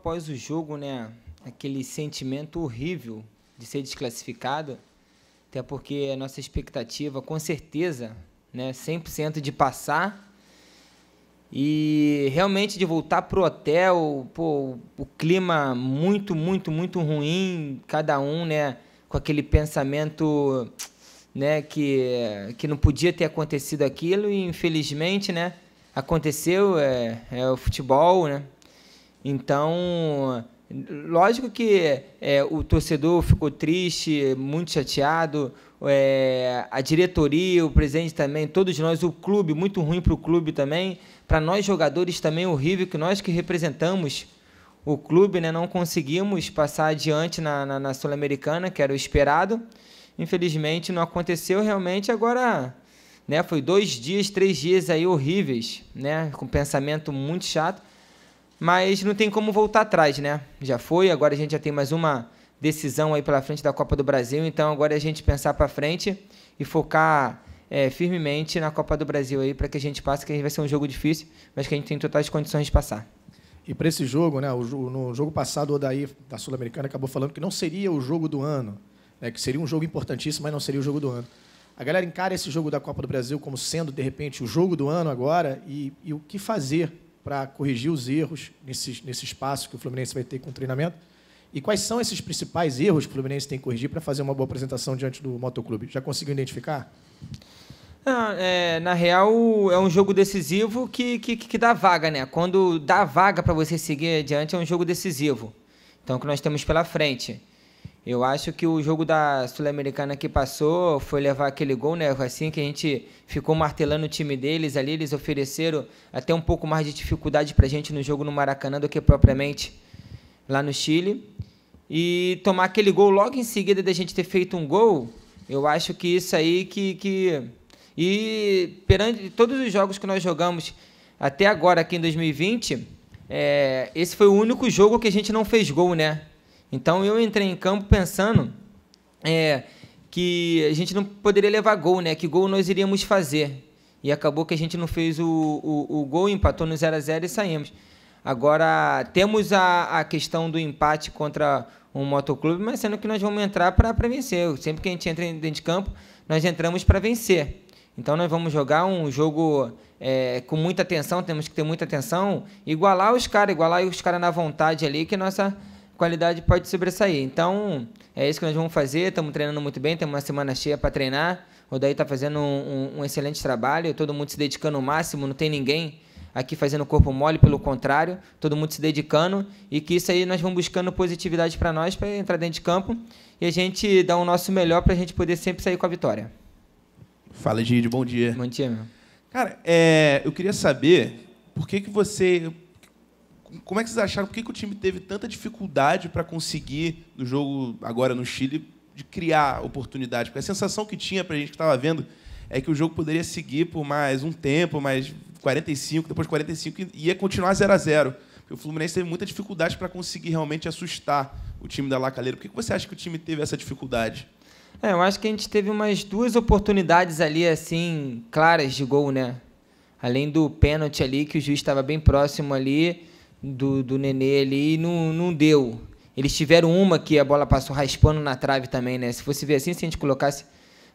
após o jogo, né, aquele sentimento horrível de ser desclassificado, até porque a nossa expectativa, com certeza, né, 100% de passar e realmente de voltar pro hotel, pô, o clima muito, muito, muito ruim, cada um, né, com aquele pensamento, né, que que não podia ter acontecido aquilo e infelizmente, né, aconteceu, é, é o futebol, né? Então, lógico que é, o torcedor ficou triste, muito chateado, é, a diretoria, o presidente também, todos nós, o clube, muito ruim para o clube também, para nós jogadores também é horrível, que nós que representamos o clube, né, não conseguimos passar adiante na, na, na Sul-Americana, que era o esperado. Infelizmente não aconteceu, realmente agora né, foi dois dias, três dias aí horríveis, né, com pensamento muito chato mas não tem como voltar atrás, né? Já foi, agora a gente já tem mais uma decisão aí pela frente da Copa do Brasil, então agora é a gente pensar para frente e focar é, firmemente na Copa do Brasil aí para que a gente passe, que vai ser um jogo difícil, mas que a gente tem totais condições de passar. E para esse jogo, né, no jogo passado o Odaí da Sul-Americana acabou falando que não seria o jogo do ano, né, que seria um jogo importantíssimo, mas não seria o jogo do ano. A galera encara esse jogo da Copa do Brasil como sendo, de repente, o jogo do ano agora e, e o que fazer para corrigir os erros nesse, nesse espaço que o Fluminense vai ter com o treinamento. E quais são esses principais erros que o Fluminense tem que corrigir para fazer uma boa apresentação diante do Motoclube? Já conseguiu identificar? Não, ah, é, na real, é um jogo decisivo que, que, que dá vaga, né? Quando dá vaga para você seguir adiante, é um jogo decisivo. Então, é o que nós temos pela frente eu acho que o jogo da Sul-Americana que passou foi levar aquele gol, né? Assim que a gente ficou martelando o time deles ali, eles ofereceram até um pouco mais de dificuldade para a gente no jogo no Maracanã do que propriamente lá no Chile. E tomar aquele gol logo em seguida da gente ter feito um gol, eu acho que isso aí que. que... E perante todos os jogos que nós jogamos até agora aqui em 2020, é... Eh, esse foi o único jogo que a gente não fez gol, né? Então eu entrei em campo pensando é, que a gente não poderia levar gol, né? Que gol nós iríamos fazer. E acabou que a gente não fez o, o, o gol, empatou no 0 a 0 e saímos. Agora temos a, a questão do empate contra um motoclube, mas sendo que nós vamos entrar para vencer. Sempre que a gente entra dentro de campo, nós entramos para vencer. Então nós vamos jogar um jogo é, com muita atenção, temos que ter muita atenção, igualar os caras, igualar os caras na vontade ali, que nossa qualidade pode sobressair. Então, é isso que nós vamos fazer. Estamos treinando muito bem, temos uma semana cheia para treinar. O Daí está fazendo um, um, um, excelente trabalho, todo mundo se dedicando ao máximo, não tem ninguém aqui fazendo corpo mole, pelo contrário, todo mundo se dedicando e que isso aí nós vamos buscando positividade para nós, para entrar dentro de campo e a gente dar o nosso melhor para a gente poder sempre sair com a vitória. Fala, Gide, bom dia. Bom dia, meu. Cara, é, eu queria saber por que, que você como é que vocês acharam? Por que, que o time teve tanta dificuldade para conseguir, no jogo agora no Chile, de criar oportunidade? Porque a sensação que tinha para a gente que estava vendo é que o jogo poderia seguir por mais um tempo, mais 45, depois 45, e ia continuar 0 a 0 o Fluminense teve muita dificuldade para conseguir realmente assustar o time da Lacaleira. Por que você acha que o time teve essa dificuldade? É, eu acho que a gente teve umas duas oportunidades ali, assim, claras de gol, né? Além do pênalti ali, que o juiz estava bem próximo ali do, do Nenê ali e não, não deu. Eles tiveram uma que a bola passou raspando na trave também, né? Se fosse ver assim, se a gente colocasse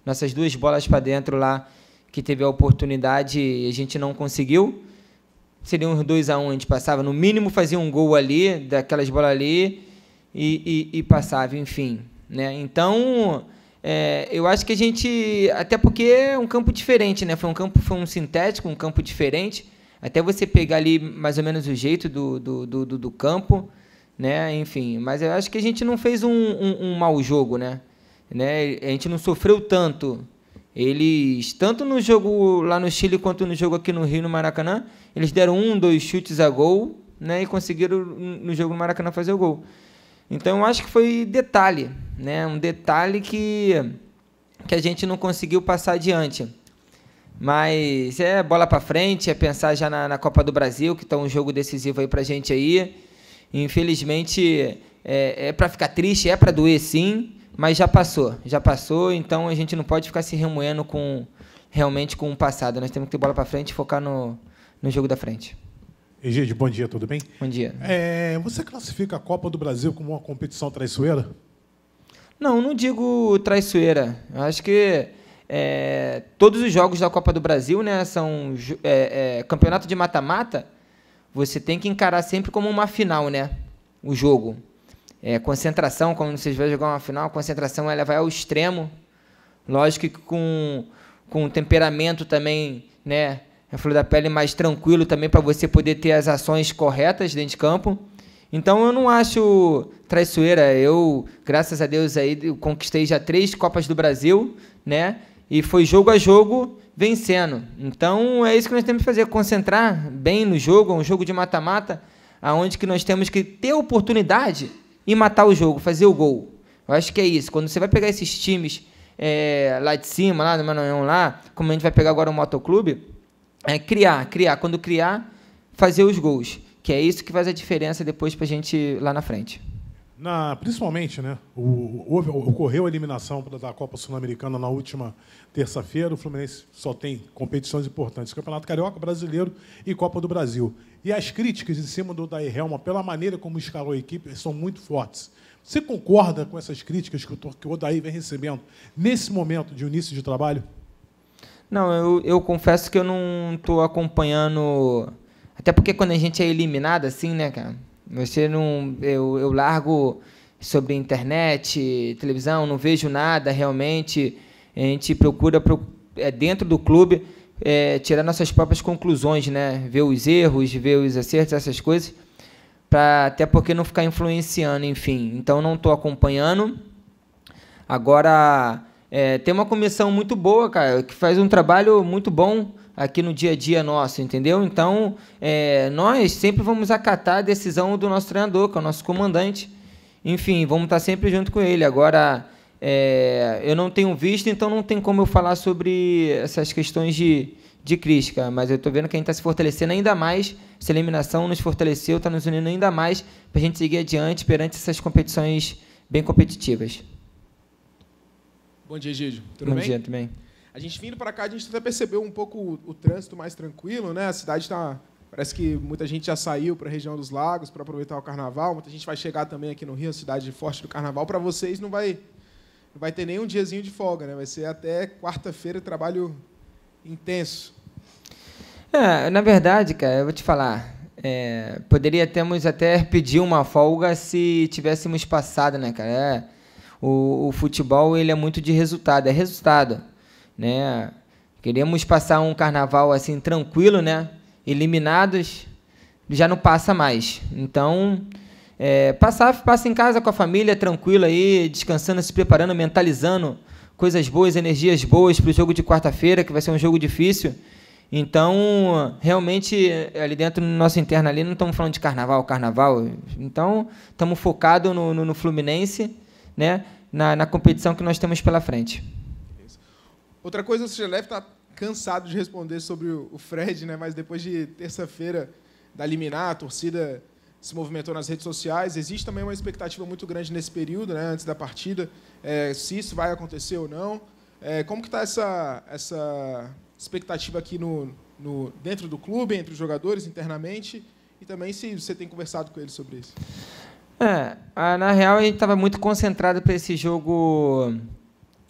nossas duas bolas para dentro lá, que teve a oportunidade e a gente não conseguiu, seria uns 2 a 1 um, a gente passava. No mínimo fazia um gol ali, daquelas bolas ali, e, e, e passava, enfim. Né? Então, é, eu acho que a gente. Até porque é um campo diferente, né? Foi um campo, foi um sintético, um campo diferente até você pegar ali mais ou menos o jeito do, do, do, do campo, né? Enfim, mas eu acho que a gente não fez um, um, um mau jogo, né? né? A gente não sofreu tanto. Eles, tanto no jogo lá no Chile quanto no jogo aqui no Rio, no Maracanã, eles deram um, dois chutes a gol, né? E conseguiram no jogo no Maracanã fazer o gol. Então eu acho que foi detalhe, né? Um detalhe que, que a gente não conseguiu passar adiante. Mas é bola para frente, é pensar já na, na Copa do Brasil, que está um jogo decisivo aí para a gente aí. Infelizmente, é, é para ficar triste, é para doer sim, mas já passou, já passou, então a gente não pode ficar se remoendo com realmente com o passado. Nós temos que ter bola para frente e focar no, no jogo da frente. Egídio, bom dia, tudo bem? Bom dia. É, você classifica a Copa do Brasil como uma competição traiçoeira? Não, não digo traiçoeira. Eu acho que é, todos os jogos da Copa do Brasil, né, são é, é, campeonato de mata-mata, você tem que encarar sempre como uma final, né? O jogo. É, concentração, quando vocês vão jogar uma final, a concentração ela vai ao extremo. Lógico que com, com temperamento também, né? A flor da pele mais tranquilo também para você poder ter as ações corretas dentro de campo. Então eu não acho traiçoeira. Eu, graças a Deus, aí conquistei já três Copas do Brasil, né? e foi jogo a jogo vencendo. Então é isso que nós temos que fazer, concentrar bem no jogo, é um jogo de mata-mata, aonde que nós temos que ter oportunidade e matar o jogo, fazer o gol. Eu acho que é isso. Quando você vai pegar esses times é, lá de cima, lá no Manoel lá, como a gente vai pegar agora o Motoclube, é criar, criar. Quando criar, fazer os gols. Que é isso que faz a diferença depois para a gente lá na frente. Na, principalmente, né, o, houve, ocorreu a eliminação da Copa Sul-Americana na última terça-feira. O Fluminense só tem competições importantes: Campeonato Carioca, Brasileiro e Copa do Brasil. E as críticas em cima do Daí Helma, pela maneira como escalou a equipe, são muito fortes. Você concorda com essas críticas que o, que o Odaí vem recebendo nesse momento de início de trabalho? Não, eu, eu confesso que eu não estou acompanhando. Até porque quando a gente é eliminado, assim, né, cara? Você não. Eu, eu largo sobre internet, televisão, não vejo nada realmente. A gente procura é, dentro do clube é, tirar nossas próprias conclusões, né? Ver os erros, ver os acertos, essas coisas, para até porque não ficar influenciando, enfim. Então não estou acompanhando. Agora é, tem uma comissão muito boa, cara, que faz um trabalho muito bom aqui no dia a dia nosso, entendeu? Então, é, nós sempre vamos acatar a decisão do nosso treinador, que é o nosso comandante. Enfim, vamos estar sempre junto com ele. Agora, é, eu não tenho visto, então não tem como eu falar sobre essas questões de, de crítica, mas eu estou vendo que a gente está se fortalecendo ainda mais. Essa eliminação nos fortaleceu, está nos unindo ainda mais para a gente seguir adiante perante essas competições bem competitivas. Bom dia, Gígio. Tudo Bom bem? Bom dia, tudo bem. A gente vindo para cá, a gente até percebeu um pouco o, o trânsito mais tranquilo, né? A cidade está Parece que muita gente já saiu para a região dos lagos para aproveitar o carnaval. Muita gente vai chegar também aqui no Rio, cidade forte do carnaval. Para vocês não vai não vai ter nenhum diazinho de folga, né? Vai ser até quarta-feira trabalho intenso. É, na verdade, cara, eu vou te falar. É, poderia termos até pedir uma folga se tivéssemos passado, né, cara? É, o, o futebol ele é muito de resultado, é resultado né? Queremos passar um carnaval assim tranquilo, né? Eliminados, já não passa mais. Então, é, passar, passa em casa com a família, tranquilo aí, descansando, se preparando, mentalizando coisas boas, energias boas para o jogo de quarta-feira, que vai ser um jogo difícil. Então, realmente, ali dentro, no nosso interno ali, não estamos falando de carnaval, carnaval. Então, estamos focados no, no, no, Fluminense, né? Na, na competição que nós temos pela frente. Outra coisa, você já deve estar tá cansado de responder sobre o Fred, né? mas depois de terça-feira da liminar, a torcida se movimentou nas redes sociais. Existe também uma expectativa muito grande nesse período, né? antes da partida, é, se isso vai acontecer ou não. É, como que está essa, essa expectativa aqui no, no, dentro do clube, entre os jogadores, internamente, e também se você tem conversado com ele sobre isso? É, na real, a gente estava muito concentrado para esse jogo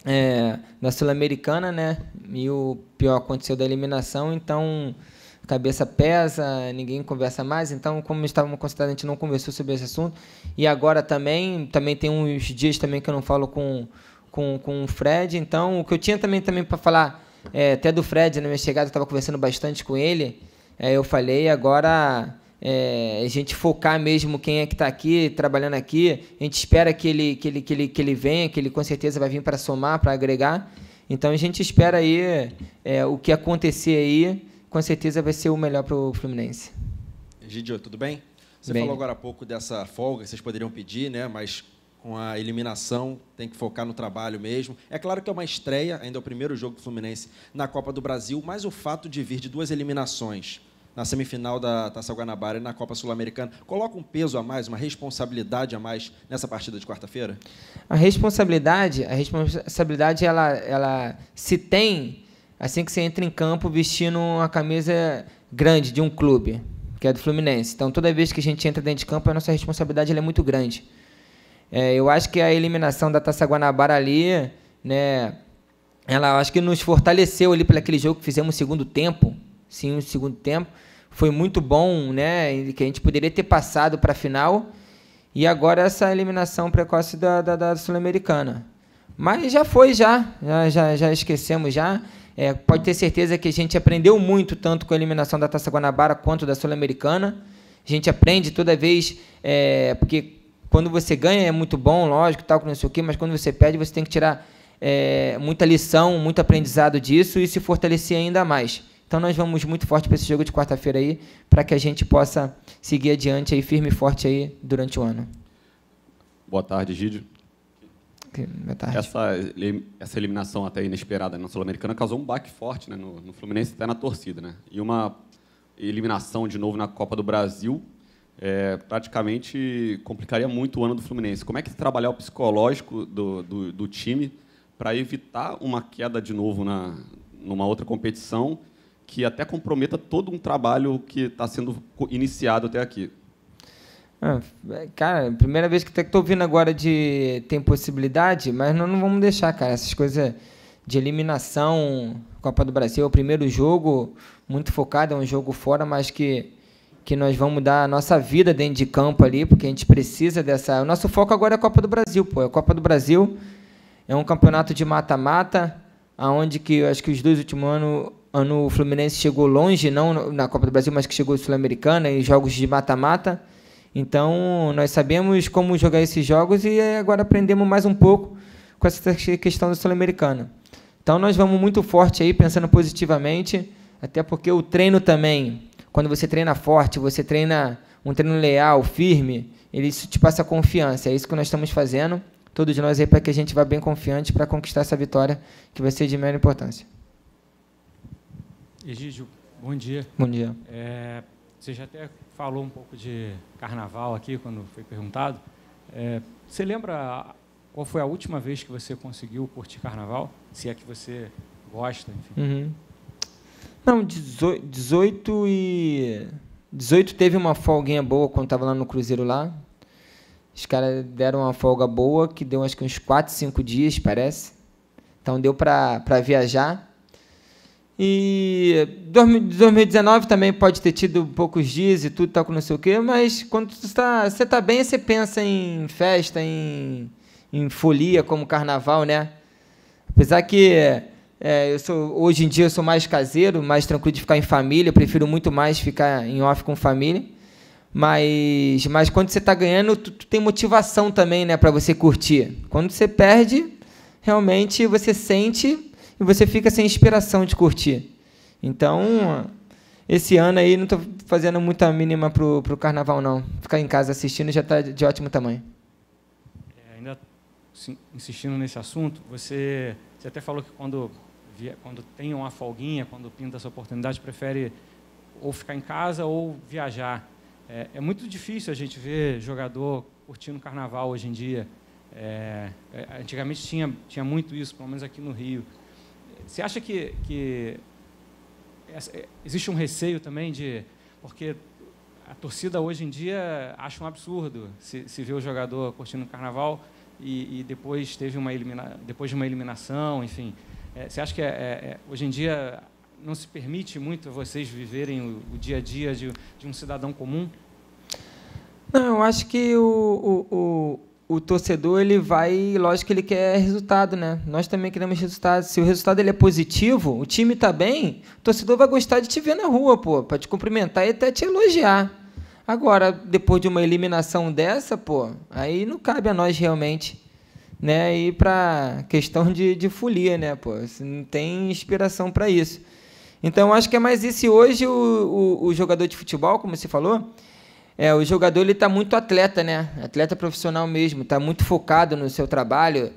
é, da Sul-Americana, né? E o pior aconteceu da eliminação, então cabeça pesa, ninguém conversa mais. Então, como estávamos considerando, a gente não conversou sobre esse assunto. E agora também, também tem uns dias também que eu não falo com, com, com o Fred. Então, o que eu tinha também, também para falar, é, até do Fred, na né, minha chegada, eu estava conversando bastante com ele. É, eu falei, agora é, a gente focar mesmo quem é que está aqui, trabalhando aqui. A gente espera que ele, que ele, que ele, que ele venha, que ele com certeza vai vir para somar, para agregar. Então a gente espera aí é, o que acontecer aí, com certeza vai ser o melhor para o Fluminense. Gidio, tudo bem? Você bem. falou agora há pouco dessa folga vocês poderiam pedir, né? Mas com a eliminação, tem que focar no trabalho mesmo. É claro que é uma estreia, ainda é o primeiro jogo do Fluminense na Copa do Brasil, mas o fato de vir de duas eliminações na semifinal da Taça Guanabara e na Copa Sul-Americana. Coloca um peso a mais, uma responsabilidade a mais nessa partida de quarta-feira? A responsabilidade, a responsabilidade ela, ela se tem assim que você entra em campo vestindo uma camisa grande de um clube, que é do Fluminense. Então, toda vez que a gente entra dentro de campo, a nossa responsabilidade é muito grande. É, eu acho que a eliminação da Taça Guanabara ali, né, ela acho que nos fortaleceu ali para aquele jogo que fizemos no segundo tempo, sim o segundo tempo. Foi muito bom, né? Que a gente poderia ter passado para a final. E agora essa eliminação precoce da, da, da Sul-Americana. Mas já foi, já. Já, já, já esquecemos, já. É, pode ter certeza que a gente aprendeu muito, tanto com a eliminação da Taça Guanabara quanto da Sul-Americana. A gente aprende toda vez, é, porque quando você ganha é muito bom, lógico, tal, não sei o quê, mas quando você perde, você tem que tirar é, muita lição, muito aprendizado disso e se fortalecer ainda mais. Então nós vamos muito forte para esse jogo de quarta-feira aí, para que a gente possa seguir adiante aí firme e forte aí durante o ano. Boa tarde, Gídio. Essa, essa eliminação até inesperada na Sul-Americana causou um baque forte né, no, no Fluminense até na torcida. Né? E uma eliminação de novo na Copa do Brasil é, praticamente complicaria muito o ano do Fluminense. Como é que trabalhar o psicológico do, do, do time para evitar uma queda de novo na, numa outra competição que até comprometa todo um trabalho que está sendo iniciado até aqui. Ah, é, cara, primeira vez que até estou ouvindo agora de tem possibilidade, mas nós não vamos deixar, cara, essas coisas de eliminação, Copa do Brasil, é o primeiro jogo muito focado, é um jogo fora, mas que que nós vamos dar a nossa vida dentro de campo ali, porque a gente precisa dessa. O nosso foco agora é a Copa do Brasil, pô. A Copa do Brasil é um campeonato de mata-mata, aonde que eu acho que os dois últimos anos ano o Fluminense chegou longe, não na Copa do Brasil, mas que chegou Sul-Americana e jogos de mata-mata. Então, nós sabemos como jogar esses jogos e agora aprendemos mais um pouco com essa questão da Sul-Americana. Então, nós vamos muito forte aí, pensando positivamente, até porque o treino também, quando você treina forte, você treina um treino leal, firme, ele, isso te passa confiança. É isso que nós estamos fazendo, todos nós aí, para que a gente vá bem confiante para conquistar essa vitória que vai ser de maior importância. Egídio, bom dia. Bom dia. É, você já até falou um pouco de carnaval aqui, quando foi perguntado. É, você lembra qual foi a última vez que você conseguiu curtir carnaval? Se é que você gosta, enfim. Uhum. Não, 18 e... 18 teve uma folguinha boa quando estava lá no Cruzeiro lá. Os caras deram uma folga boa, que deu acho que uns 4, 5 dias, parece. Então deu para viajar. E 2019 também pode ter tido poucos dias e tudo, tal, com não sei o quê, mas quando tá, você está tá bem, você pensa em festa, em, em folia, como carnaval, né? Apesar que é, eu sou, hoje em dia eu sou mais caseiro, mais tranquilo de ficar em família, prefiro muito mais ficar em off com família. Mas, mas quando você está ganhando, tu, tu, tem motivação também, né, para você curtir. Quando você perde, realmente você sente e você fica sem inspiração de curtir. Então, esse ano aí não estou fazendo muita mínima pro, pro carnaval, não. Ficar em casa assistindo já está de ótimo tamanho. É, ainda insistindo nesse assunto, você, você até falou que quando, quando tem uma folguinha, quando pinta essa oportunidade, prefere ou ficar em casa ou viajar. É, é muito difícil a gente ver jogador curtindo carnaval hoje em dia. É, é antigamente tinha, tinha muito isso, pelo menos aqui no Rio. Você acha que, que é, existe um receio também de. Porque a torcida hoje em dia acha um absurdo se, se o jogador curtindo o carnaval e, e depois teve uma elimina, depois de uma eliminação, enfim. É, você acha que é, é, é, hoje em dia não se permite muito vocês viverem o, o dia a dia de, de, um cidadão comum? Não, eu acho que o, o, o torcedor ele vai, lógico que ele quer resultado, né? Nós também queremos resultado. Se o resultado ele é positivo, o time tá bem, o torcedor vai gostar de te ver na rua, pô, para te cumprimentar e até te elogiar. Agora, depois de uma eliminação dessa, pô, aí não cabe a nós realmente, né? E para questão de, de folia, né, pô? Você não tem inspiração para isso. Então, acho que é mais isso. E hoje o, o, o jogador de futebol, como você falou, é, o jogador ele tá muito atleta, né? Atleta profissional mesmo, tá muito focado no seu trabalho.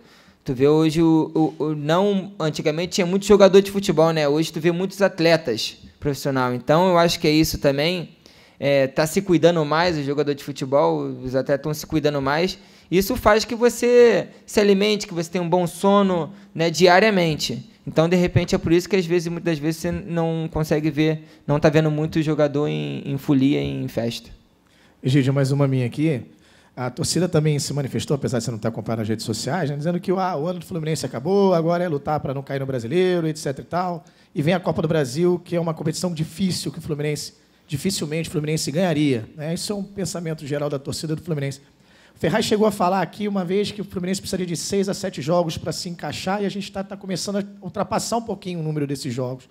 Tu vê hoje o, o, o não antigamente tinha muito jogador de futebol, né? Hoje tu vê muitos atletas profissional. Então eu acho que é isso também. É, tá se cuidando mais o jogador de futebol, os atletas estão se cuidando mais. Isso faz que você se alimente, que você tenha um bom sono, né, diariamente. Então, de repente, é por isso que às vezes, muitas vezes, você não consegue ver, não está vendo muito o jogador em, em folia, em festa. Egídio, mais uma minha aqui. A torcida também se manifestou, apesar de você não estar acompanhando as redes sociais, né, dizendo que ah, o ano do Fluminense acabou, agora é lutar para não cair no brasileiro, etc. e tal. E vem a Copa do Brasil, que é uma competição difícil que o Fluminense dificilmente o Fluminense ganharia. Né? Isso é um pensamento geral da torcida do Fluminense. O Ferraz chegou a falar aqui uma vez que o Fluminense precisaria de seis a sete jogos para se encaixar e a gente está tá começando a ultrapassar um pouquinho o número desses jogos.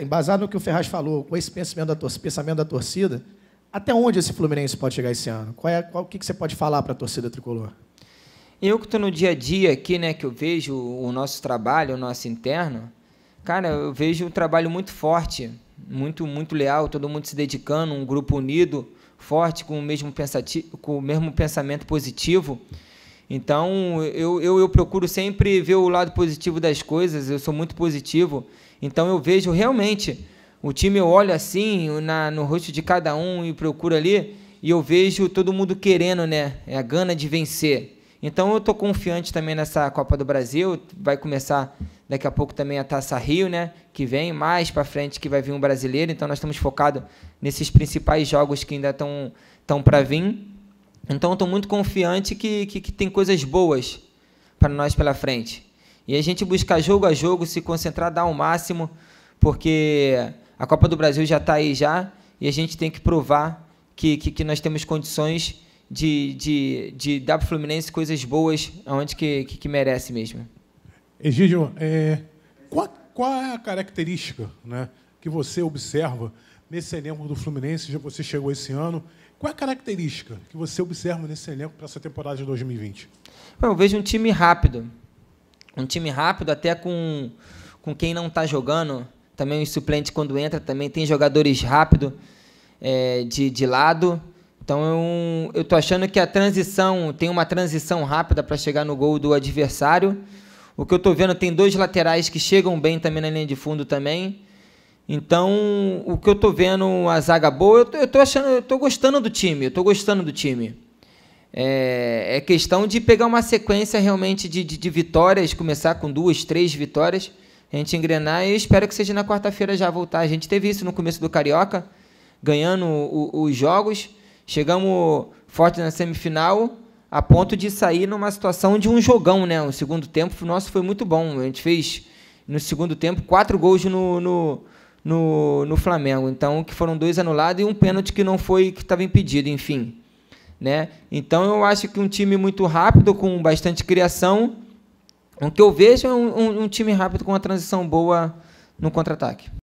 Embasado no que o Ferraz falou, com esse pensamento da torcida, pensamento da torcida até onde esse Fluminense pode chegar esse ano? Qual é, qual, o que, você pode falar para a torcida tricolor? Eu que estou no dia a dia aqui, né, que eu vejo o nosso trabalho, o nosso interno, cara, eu vejo um trabalho muito forte, muito muito leal, todo mundo se dedicando, um grupo unido, forte, com o mesmo, pensati com o mesmo pensamento positivo. Então, eu, eu, eu, procuro sempre ver o lado positivo das coisas, eu sou muito positivo. Então, eu vejo realmente o time eu olho assim na, no rosto de cada um e procuro ali e eu vejo todo mundo querendo, né? É a gana de vencer. Então eu tô confiante também nessa Copa do Brasil. Vai começar daqui a pouco também a Taça Rio, né? Que vem mais para frente que vai vir um brasileiro. Então nós estamos focados nesses principais jogos que ainda estão tão, para vir. Então estou muito confiante que, que, que tem coisas boas para nós pela frente. E a gente buscar jogo a jogo, se concentrar, dar o máximo, porque a Copa do Brasil já está aí já e a gente tem que provar que, que, que nós temos condições de, de, de dar para o Fluminense coisas boas aonde que, que, que merece mesmo. Egídio, é, qual, qual é a característica né, que você observa nesse elenco do Fluminense, já você chegou esse ano. Qual é a característica que você observa nesse elenco para essa temporada de 2020? Bom, eu vejo um time rápido. Um time rápido, até com, com quem não está jogando, também os suplentes, quando entra, também tem jogadores rápido é, de, de lado. Então é eu estou achando que a transição tem uma transição rápida para chegar no gol do adversário. O que eu estou vendo tem dois laterais que chegam bem também na linha de fundo também. Então o que eu estou vendo a zaga boa, eu estou achando, eu tô gostando do time, eu tô gostando do time. É, é questão de pegar uma sequência realmente de, de, de vitórias, começar com duas, três vitórias a gente engrenar e espero que seja na quarta-feira já voltar. A gente teve isso no começo do Carioca, ganhando o, os jogos, chegamos forte na semifinal, a ponto de sair numa situação de um jogão, né? O segundo tempo nosso foi muito bom. A gente fez, no segundo tempo, quatro gols no, no, no, no Flamengo. Então, que foram dois anulados e um pênalti que não foi, que estava impedido, enfim. Né? Então, eu acho que um time muito rápido, com bastante criação, o que eu vejo é um, um, um time rápido com uma transição boa no contra-ataque.